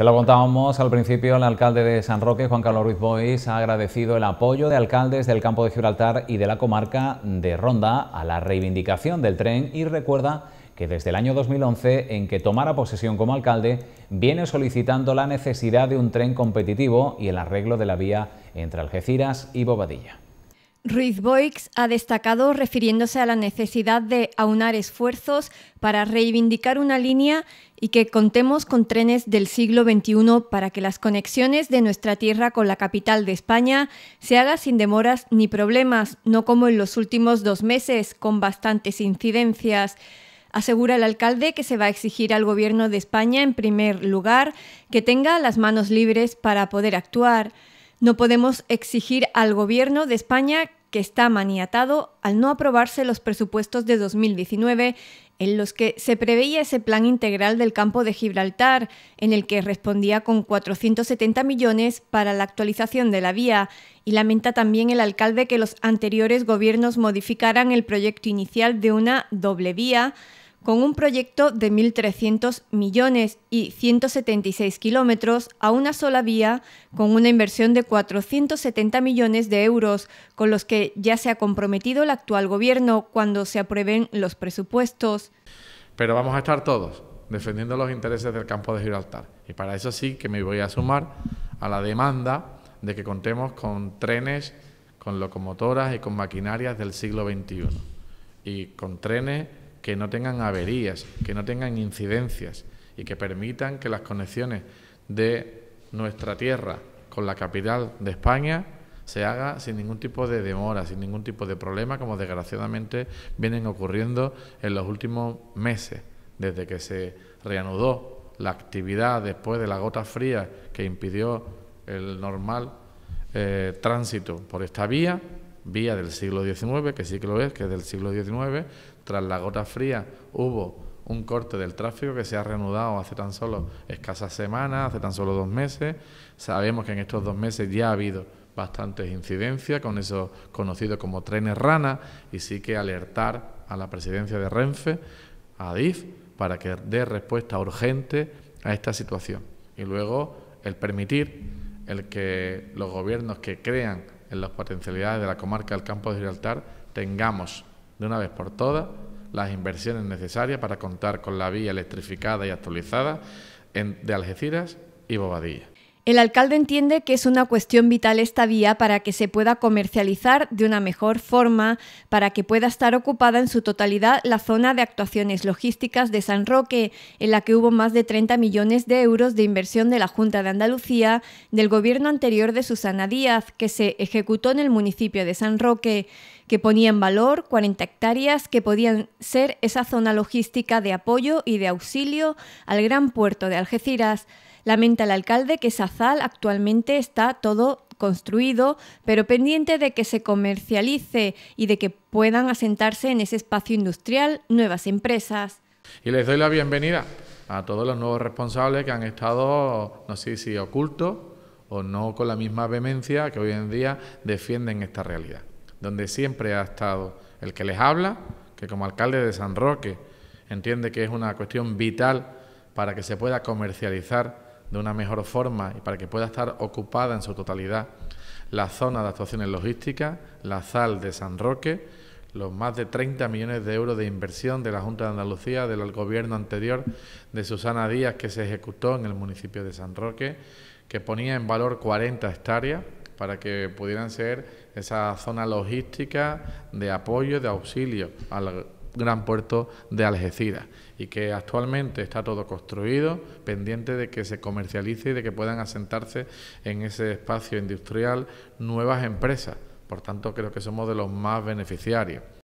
Se lo contábamos al principio, el alcalde de San Roque, Juan Carlos Ruiz Bois, ha agradecido el apoyo de alcaldes del campo de Gibraltar y de la comarca de Ronda a la reivindicación del tren y recuerda que desde el año 2011, en que tomara posesión como alcalde, viene solicitando la necesidad de un tren competitivo y el arreglo de la vía entre Algeciras y Bobadilla. Ruiz Boix ha destacado refiriéndose a la necesidad de aunar esfuerzos para reivindicar una línea y que contemos con trenes del siglo XXI para que las conexiones de nuestra tierra con la capital de España se haga sin demoras ni problemas, no como en los últimos dos meses, con bastantes incidencias. Asegura el alcalde que se va a exigir al Gobierno de España, en primer lugar, que tenga las manos libres para poder actuar. No podemos exigir al Gobierno de España que está maniatado al no aprobarse los presupuestos de 2019 en los que se preveía ese plan integral del campo de Gibraltar, en el que respondía con 470 millones para la actualización de la vía, y lamenta también el alcalde que los anteriores gobiernos modificaran el proyecto inicial de una doble vía, con un proyecto de 1.300 millones y 176 kilómetros a una sola vía, con una inversión de 470 millones de euros, con los que ya se ha comprometido el actual gobierno cuando se aprueben los presupuestos. Pero vamos a estar todos defendiendo los intereses del campo de Gibraltar. Y para eso sí que me voy a sumar a la demanda de que contemos con trenes, con locomotoras y con maquinarias del siglo XXI. Y con trenes que no tengan averías, que no tengan incidencias y que permitan que las conexiones de nuestra tierra con la capital de España se haga sin ningún tipo de demora, sin ningún tipo de problema, como desgraciadamente vienen ocurriendo en los últimos meses, desde que se reanudó la actividad después de la gota fría que impidió el normal eh, tránsito por esta vía, vía del siglo XIX, que sí que lo es, que es del siglo XIX, tras la gota fría hubo un corte del tráfico que se ha reanudado hace tan solo escasas semanas, hace tan solo dos meses. Sabemos que en estos dos meses ya ha habido bastantes incidencias con esos conocidos como trenes rana y sí que alertar a la presidencia de Renfe, a DIF, para que dé respuesta urgente a esta situación. Y luego el permitir el que los gobiernos que crean en las potencialidades de la comarca del campo de Gibraltar, tengamos de una vez por todas las inversiones necesarias para contar con la vía electrificada y actualizada de Algeciras y Bobadilla. El alcalde entiende que es una cuestión vital esta vía para que se pueda comercializar de una mejor forma, para que pueda estar ocupada en su totalidad la zona de actuaciones logísticas de San Roque, en la que hubo más de 30 millones de euros de inversión de la Junta de Andalucía del gobierno anterior de Susana Díaz, que se ejecutó en el municipio de San Roque que ponía en valor 40 hectáreas que podían ser esa zona logística de apoyo y de auxilio al gran puerto de Algeciras. Lamenta el alcalde que Sazal actualmente está todo construido, pero pendiente de que se comercialice y de que puedan asentarse en ese espacio industrial nuevas empresas. Y les doy la bienvenida a todos los nuevos responsables que han estado, no sé si ocultos o no con la misma vehemencia que hoy en día defienden esta realidad, donde siempre ha estado el que les habla, que como alcalde de San Roque entiende que es una cuestión vital para que se pueda comercializar de una mejor forma y para que pueda estar ocupada en su totalidad la zona de actuaciones logísticas, la ZAL de San Roque, los más de 30 millones de euros de inversión de la Junta de Andalucía, del gobierno anterior de Susana Díaz, que se ejecutó en el municipio de San Roque, que ponía en valor 40 hectáreas para que pudieran ser esa zona logística de apoyo, de auxilio al gran puerto de Algeciras y que actualmente está todo construido, pendiente de que se comercialice y de que puedan asentarse en ese espacio industrial nuevas empresas. Por tanto, creo que somos de los más beneficiarios.